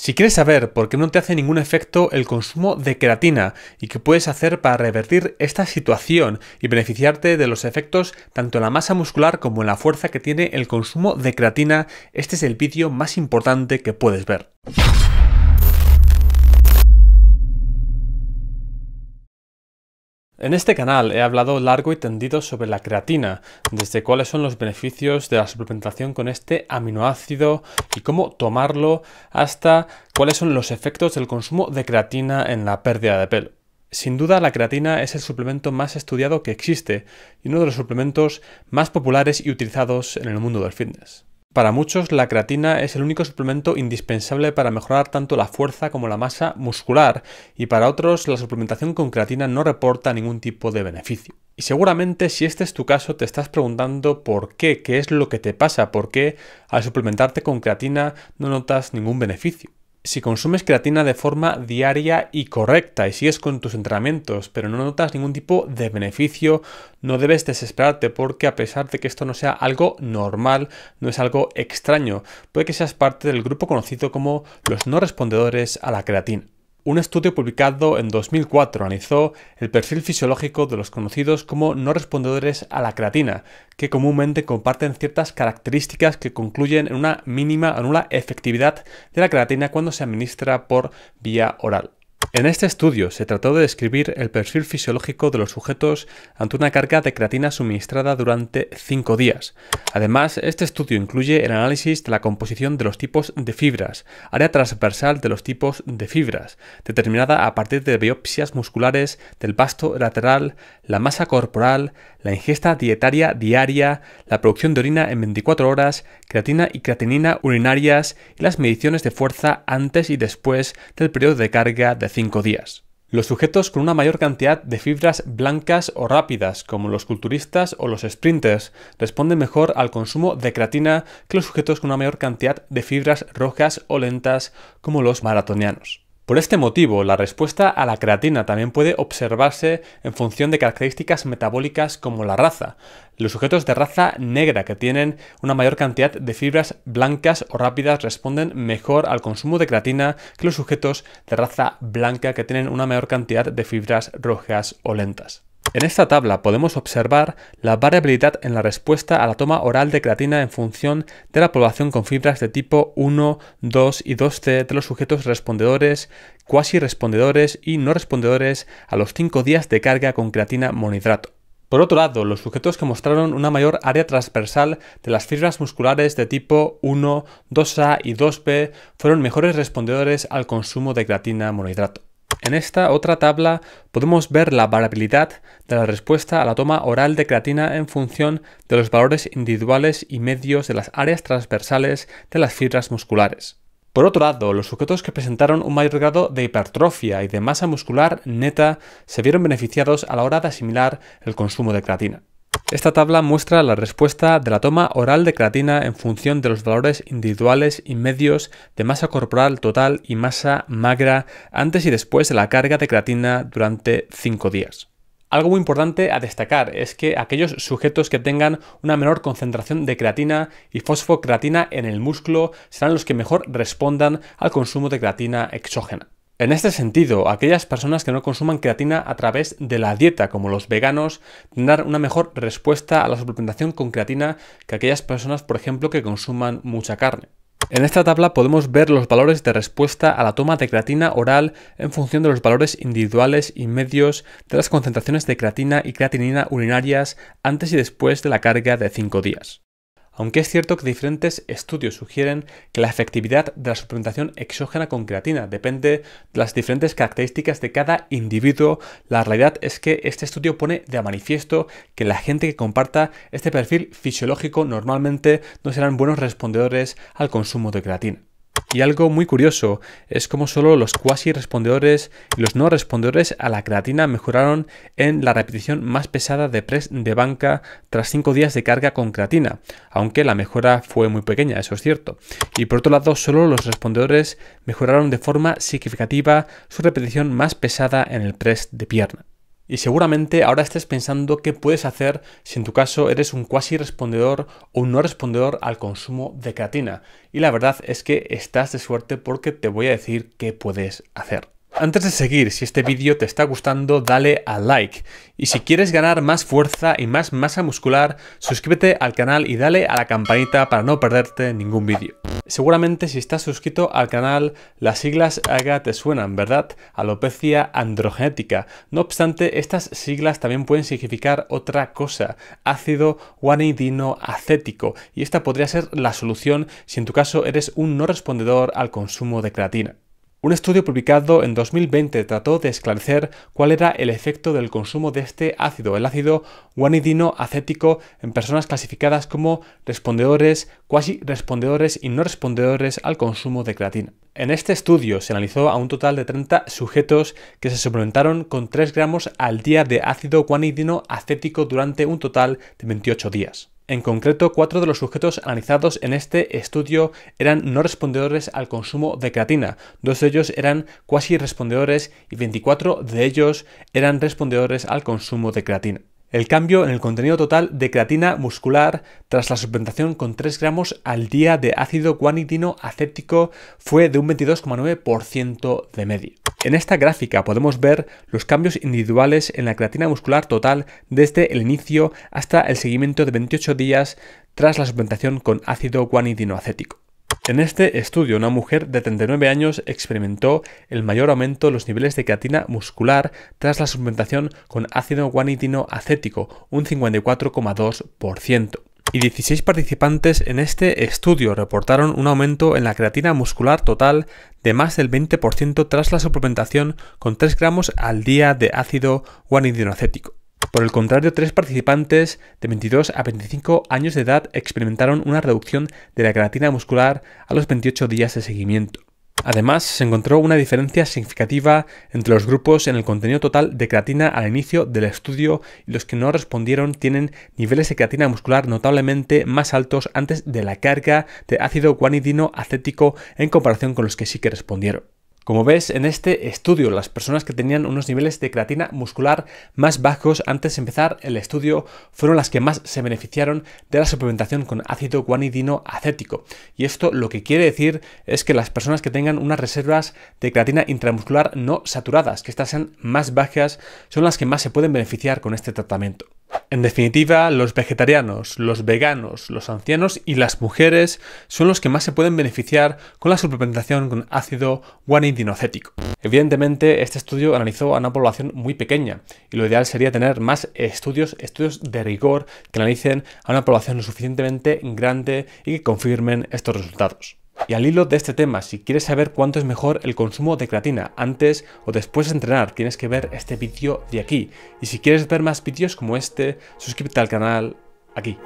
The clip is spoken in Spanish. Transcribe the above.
Si quieres saber por qué no te hace ningún efecto el consumo de creatina y qué puedes hacer para revertir esta situación y beneficiarte de los efectos tanto en la masa muscular como en la fuerza que tiene el consumo de creatina, este es el vídeo más importante que puedes ver. En este canal he hablado largo y tendido sobre la creatina, desde cuáles son los beneficios de la suplementación con este aminoácido y cómo tomarlo, hasta cuáles son los efectos del consumo de creatina en la pérdida de pelo. Sin duda la creatina es el suplemento más estudiado que existe y uno de los suplementos más populares y utilizados en el mundo del fitness. Para muchos, la creatina es el único suplemento indispensable para mejorar tanto la fuerza como la masa muscular, y para otros, la suplementación con creatina no reporta ningún tipo de beneficio. Y seguramente, si este es tu caso, te estás preguntando por qué, qué es lo que te pasa, por qué al suplementarte con creatina no notas ningún beneficio si consumes creatina de forma diaria y correcta y sigues con tus entrenamientos, pero no notas ningún tipo de beneficio, no debes desesperarte porque a pesar de que esto no sea algo normal, no es algo extraño, puede que seas parte del grupo conocido como los no respondedores a la creatina. Un estudio publicado en 2004 analizó el perfil fisiológico de los conocidos como no respondedores a la creatina, que comúnmente comparten ciertas características que concluyen en una mínima o nula efectividad de la creatina cuando se administra por vía oral. En este estudio se trató de describir el perfil fisiológico de los sujetos ante una carga de creatina suministrada durante 5 días. Además, este estudio incluye el análisis de la composición de los tipos de fibras, área transversal de los tipos de fibras, determinada a partir de biopsias musculares del pasto lateral, la masa corporal, la ingesta dietaria diaria, la producción de orina en 24 horas, creatina y creatinina urinarias y las mediciones de fuerza antes y después del periodo de carga de 5 días. Los sujetos con una mayor cantidad de fibras blancas o rápidas, como los culturistas o los sprinters, responden mejor al consumo de creatina que los sujetos con una mayor cantidad de fibras rojas o lentas, como los maratonianos. Por este motivo, la respuesta a la creatina también puede observarse en función de características metabólicas como la raza. Los sujetos de raza negra que tienen una mayor cantidad de fibras blancas o rápidas responden mejor al consumo de creatina que los sujetos de raza blanca que tienen una mayor cantidad de fibras rojas o lentas. En esta tabla podemos observar la variabilidad en la respuesta a la toma oral de creatina en función de la población con fibras de tipo 1, 2 y 2C de los sujetos respondedores, cuasi respondedores y no respondedores a los 5 días de carga con creatina monohidrato. Por otro lado, los sujetos que mostraron una mayor área transversal de las fibras musculares de tipo 1, 2A y 2B fueron mejores respondedores al consumo de creatina monohidrato. En esta otra tabla podemos ver la variabilidad de la respuesta a la toma oral de creatina en función de los valores individuales y medios de las áreas transversales de las fibras musculares. Por otro lado, los sujetos que presentaron un mayor grado de hipertrofia y de masa muscular neta se vieron beneficiados a la hora de asimilar el consumo de creatina. Esta tabla muestra la respuesta de la toma oral de creatina en función de los valores individuales y medios de masa corporal total y masa magra antes y después de la carga de creatina durante 5 días. Algo muy importante a destacar es que aquellos sujetos que tengan una menor concentración de creatina y fosfocreatina en el músculo serán los que mejor respondan al consumo de creatina exógena. En este sentido, aquellas personas que no consuman creatina a través de la dieta, como los veganos, tendrán una mejor respuesta a la suplementación con creatina que aquellas personas, por ejemplo, que consuman mucha carne. En esta tabla podemos ver los valores de respuesta a la toma de creatina oral en función de los valores individuales y medios de las concentraciones de creatina y creatinina urinarias antes y después de la carga de 5 días aunque es cierto que diferentes estudios sugieren que la efectividad de la suplementación exógena con creatina depende de las diferentes características de cada individuo, la realidad es que este estudio pone de manifiesto que la gente que comparta este perfil fisiológico normalmente no serán buenos respondedores al consumo de creatina. Y algo muy curioso es como solo los cuasi respondedores y los no respondedores a la creatina mejoraron en la repetición más pesada de press de banca tras 5 días de carga con creatina, aunque la mejora fue muy pequeña, eso es cierto. Y por otro lado, solo los respondedores mejoraron de forma significativa su repetición más pesada en el press de pierna. Y seguramente ahora estés pensando qué puedes hacer si en tu caso eres un cuasi respondedor o un no respondedor al consumo de creatina. Y la verdad es que estás de suerte porque te voy a decir qué puedes hacer. Antes de seguir, si este vídeo te está gustando, dale a like. Y si quieres ganar más fuerza y más masa muscular, suscríbete al canal y dale a la campanita para no perderte ningún vídeo. Seguramente si estás suscrito al canal, las siglas AGA te suenan, ¿verdad? Alopecia androgenética. No obstante, estas siglas también pueden significar otra cosa, ácido guanidinoacético. y esta podría ser la solución si en tu caso eres un no respondedor al consumo de creatina. Un estudio publicado en 2020 trató de esclarecer cuál era el efecto del consumo de este ácido, el ácido guanidino acético, en personas clasificadas como respondedores, cuasi respondedores y no respondedores al consumo de creatina. En este estudio se analizó a un total de 30 sujetos que se suplementaron con 3 gramos al día de ácido guanidino acético durante un total de 28 días. En concreto, cuatro de los sujetos analizados en este estudio eran no respondedores al consumo de creatina, dos de ellos eran cuasi respondedores y 24 de ellos eran respondedores al consumo de creatina. El cambio en el contenido total de creatina muscular tras la suplementación con 3 gramos al día de ácido guanidino fue de un 22,9% de media. En esta gráfica podemos ver los cambios individuales en la creatina muscular total desde el inicio hasta el seguimiento de 28 días tras la suplementación con ácido guanidinoacético. En este estudio, una mujer de 39 años experimentó el mayor aumento de los niveles de creatina muscular tras la suplementación con ácido guanidinoacético, acético, un 54,2% y 16 participantes en este estudio reportaron un aumento en la creatina muscular total de más del 20% tras la suplementación con 3 gramos al día de ácido guanidinoacético. Por el contrario, tres participantes de 22 a 25 años de edad experimentaron una reducción de la creatina muscular a los 28 días de seguimiento. Además, se encontró una diferencia significativa entre los grupos en el contenido total de creatina al inicio del estudio y los que no respondieron tienen niveles de creatina muscular notablemente más altos antes de la carga de ácido guanidino acético en comparación con los que sí que respondieron. Como ves, en este estudio, las personas que tenían unos niveles de creatina muscular más bajos antes de empezar el estudio fueron las que más se beneficiaron de la suplementación con ácido guanidino acético. Y esto lo que quiere decir es que las personas que tengan unas reservas de creatina intramuscular no saturadas, que estas sean más bajas, son las que más se pueden beneficiar con este tratamiento. En definitiva, los vegetarianos, los veganos, los ancianos y las mujeres son los que más se pueden beneficiar con la suplementación con ácido guanidinocético. Evidentemente, este estudio analizó a una población muy pequeña y lo ideal sería tener más estudios, estudios de rigor que analicen a una población lo suficientemente grande y que confirmen estos resultados. Y al hilo de este tema, si quieres saber cuánto es mejor el consumo de creatina antes o después de entrenar, tienes que ver este vídeo de aquí. Y si quieres ver más vídeos como este, suscríbete al canal aquí.